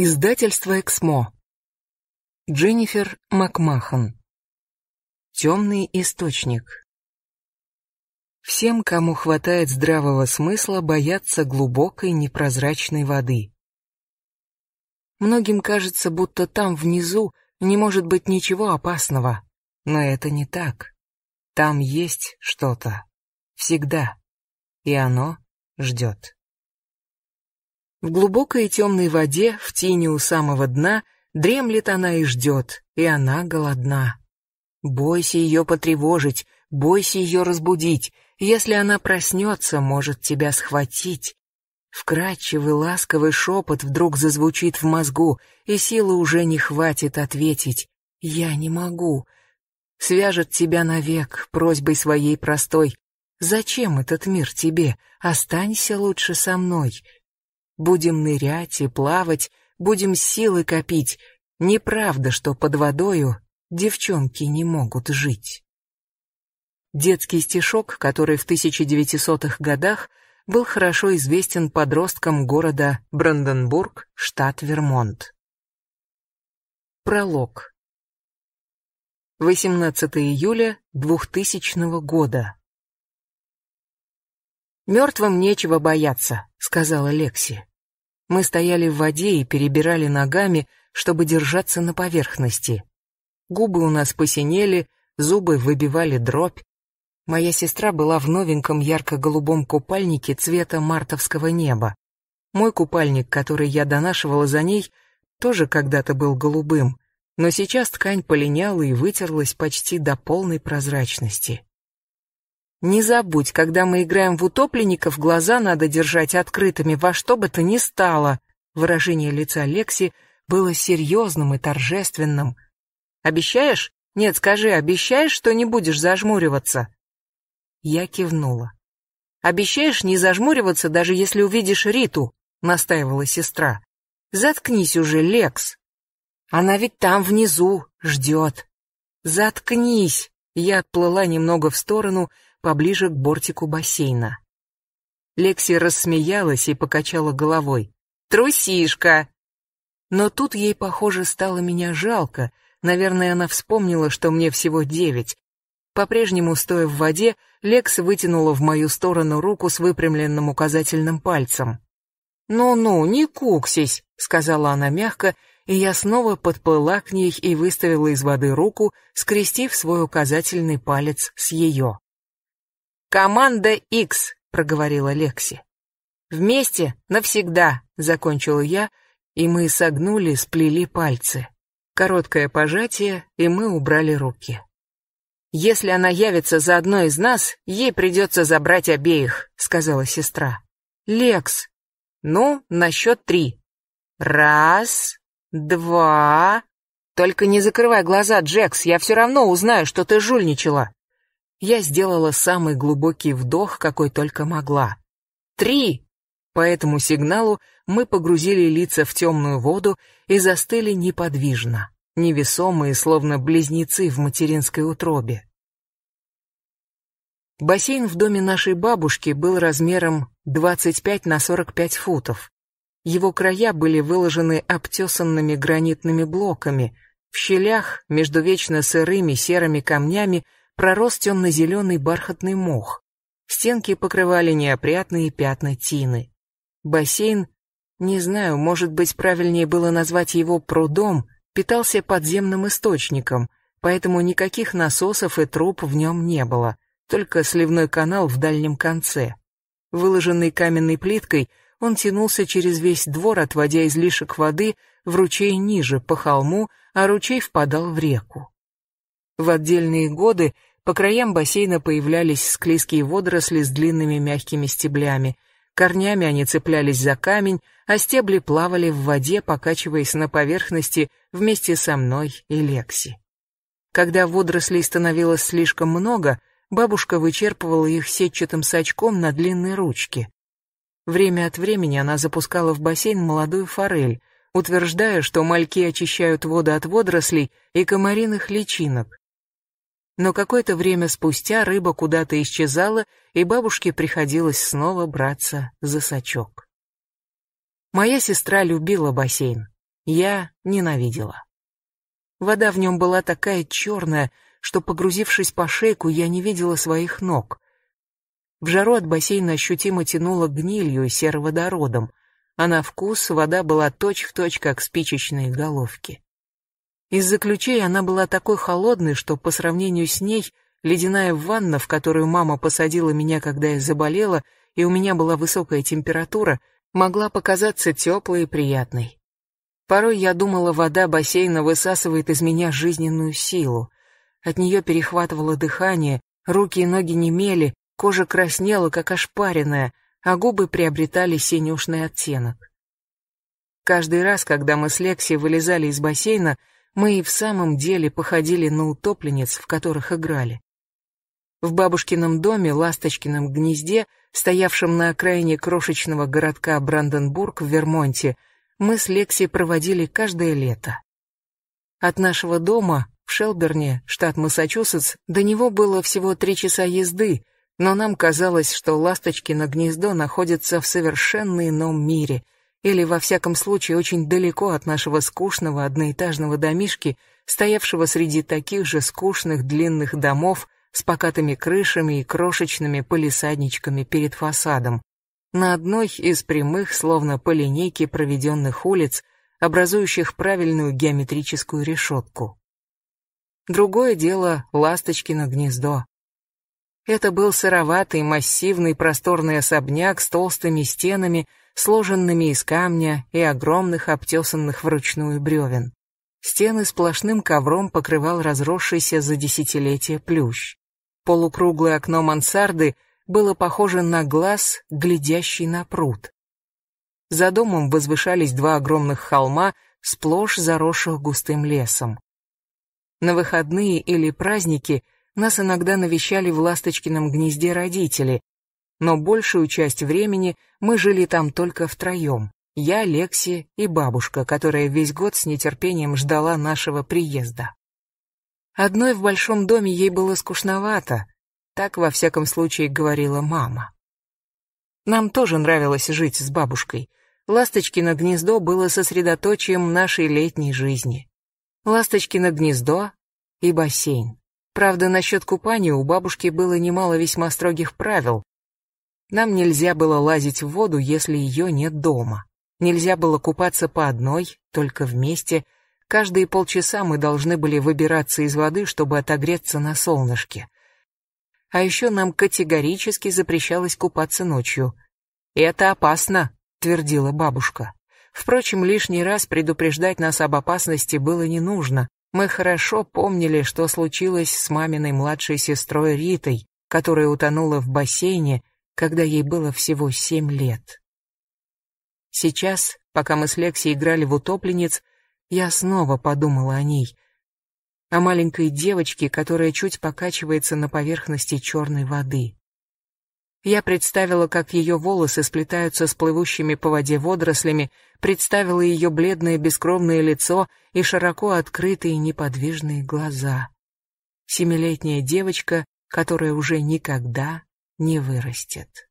Издательство Эксмо. Дженнифер Макмахан. Темный источник. Всем, кому хватает здравого смысла, боятся глубокой непрозрачной воды. Многим кажется, будто там внизу не может быть ничего опасного, но это не так. Там есть что-то. Всегда. И оно ждет. В глубокой темной воде, в тени у самого дна, дремлет она и ждет, и она голодна. Бойся ее потревожить, бойся ее разбудить. Если она проснется, может тебя схватить. Вкрадчивый ласковый шепот вдруг зазвучит в мозгу, и силы уже не хватит ответить. «Я не могу». Свяжет тебя навек просьбой своей простой. «Зачем этот мир тебе? Останься лучше со мной». Будем нырять и плавать, будем силы копить. Неправда, что под водою девчонки не могут жить. Детский стишок, который в 1900-х годах был хорошо известен подросткам города Бранденбург, штат Вермонт. Пролог. 18 июля 2000 года. Мертвым нечего бояться», — сказала Лекси. Мы стояли в воде и перебирали ногами, чтобы держаться на поверхности. Губы у нас посинели, зубы выбивали дробь. Моя сестра была в новеньком ярко-голубом купальнике цвета мартовского неба. Мой купальник, который я донашивала за ней, тоже когда-то был голубым, но сейчас ткань полиняла и вытерлась почти до полной прозрачности. Не забудь, когда мы играем в утопленников, глаза надо держать открытыми во что бы то ни стало. Выражение лица Лекси было серьезным и торжественным. Обещаешь? Нет, скажи, обещаешь, что не будешь зажмуриваться? Я кивнула. Обещаешь не зажмуриваться, даже если увидишь Риту, настаивала сестра. Заткнись уже, Лекс. Она ведь там внизу ждет. Заткнись. Я отплыла немного в сторону, поближе к бортику бассейна. Лекси рассмеялась и покачала головой. «Трусишка!» Но тут ей, похоже, стало меня жалко. Наверное, она вспомнила, что мне всего девять. По-прежнему, стоя в воде, Лекс вытянула в мою сторону руку с выпрямленным указательным пальцем. «Ну-ну, не куксись», — сказала она мягко, и я снова подплыла к ней и выставила из воды руку, скрестив свой указательный палец с ее. «Команда X», — проговорила Лекси. «Вместе навсегда», — закончила я, и мы согнули, сплели пальцы. Короткое пожатие, и мы убрали руки. «Если она явится за одной из нас, ей придется забрать обеих», — сказала сестра. «Лекс». «Ну, на счет три». «Раз, два...» «Только не закрывай глаза, Джекс, я все равно узнаю, что ты жульничала» я сделала самый глубокий вдох, какой только могла. «Три!» По этому сигналу мы погрузили лица в темную воду и застыли неподвижно, невесомые, словно близнецы в материнской утробе. Бассейн в доме нашей бабушки был размером 25 на 45 футов. Его края были выложены обтесанными гранитными блоками. В щелях между вечно сырыми серыми камнями пророс темно-зеленый бархатный мох. Стенки покрывали неопрятные пятна тины. Бассейн, не знаю, может быть, правильнее было назвать его прудом, питался подземным источником, поэтому никаких насосов и труб в нем не было, только сливной канал в дальнем конце. Выложенный каменной плиткой, он тянулся через весь двор, отводя излишек воды в ручей ниже, по холму, а ручей впадал в реку. В отдельные годы по краям бассейна появлялись склизкие водоросли с длинными мягкими стеблями. Корнями они цеплялись за камень, а стебли плавали в воде, покачиваясь на поверхности вместе со мной и Лекси. Когда водорослей становилось слишком много, бабушка вычерпывала их сетчатым сачком на длинной ручке. Время от времени она запускала в бассейн молодую форель, утверждая, что мальки очищают воду от водорослей и комариных личинок, но какое-то время спустя рыба куда-то исчезала, и бабушке приходилось снова браться за сачок. Моя сестра любила бассейн, я ненавидела. Вода в нем была такая черная, что, погрузившись по шейку, я не видела своих ног. В жару от бассейна ощутимо тянуло гнилью и сероводородом, а на вкус вода была точь-в-точь, точь, как спичечные головки. Из-за ключей она была такой холодной, что по сравнению с ней ледяная ванна, в которую мама посадила меня, когда я заболела, и у меня была высокая температура, могла показаться теплой и приятной. Порой я думала, вода бассейна высасывает из меня жизненную силу. От нее перехватывало дыхание, руки и ноги немели, кожа краснела, как ошпаренная, а губы приобретали синюшный оттенок. Каждый раз, когда мы с Лекси вылезали из бассейна, мы и в самом деле походили на утопленниц, в которых играли. В бабушкином доме, ласточкином гнезде, стоявшем на окраине крошечного городка Бранденбург в Вермонте, мы с Лекси проводили каждое лето. От нашего дома в Шелберне, штат Массачусетс, до него было всего три часа езды, но нам казалось, что ласточки на гнездо находятся в совершенно ином мире — или, во всяком случае, очень далеко от нашего скучного одноэтажного домишки, стоявшего среди таких же скучных длинных домов с покатыми крышами и крошечными полисадничками перед фасадом. На одной из прямых, словно по линейке проведенных улиц, образующих правильную геометрическую решетку. Другое дело — ласточкино гнездо. Это был сыроватый, массивный, просторный особняк с толстыми стенами сложенными из камня и огромных обтесанных вручную бревен. Стены сплошным ковром покрывал разросшийся за десятилетия плющ. Полукруглое окно мансарды было похоже на глаз, глядящий на пруд. За домом возвышались два огромных холма, сплошь заросших густым лесом. На выходные или праздники нас иногда навещали в Ласточкином гнезде родители, но большую часть времени мы жили там только втроем. Я, Лекси и бабушка, которая весь год с нетерпением ждала нашего приезда. Одной в большом доме ей было скучновато, так во всяком случае говорила мама. Нам тоже нравилось жить с бабушкой. Ласточкино гнездо было сосредоточием нашей летней жизни. Ласточкино гнездо и бассейн. Правда, насчет купания у бабушки было немало весьма строгих правил, нам нельзя было лазить в воду, если ее нет дома. Нельзя было купаться по одной, только вместе. Каждые полчаса мы должны были выбираться из воды, чтобы отогреться на солнышке. А еще нам категорически запрещалось купаться ночью. «Это опасно», — твердила бабушка. Впрочем, лишний раз предупреждать нас об опасности было не нужно. Мы хорошо помнили, что случилось с маминой младшей сестрой Ритой, которая утонула в бассейне, когда ей было всего семь лет. Сейчас, пока мы с Лекси играли в утопленниц, я снова подумала о ней, о маленькой девочке, которая чуть покачивается на поверхности черной воды. Я представила, как ее волосы сплетаются с плывущими по воде водорослями, представила ее бледное бескровное лицо и широко открытые неподвижные глаза. Семилетняя девочка, которая уже никогда не вырастет.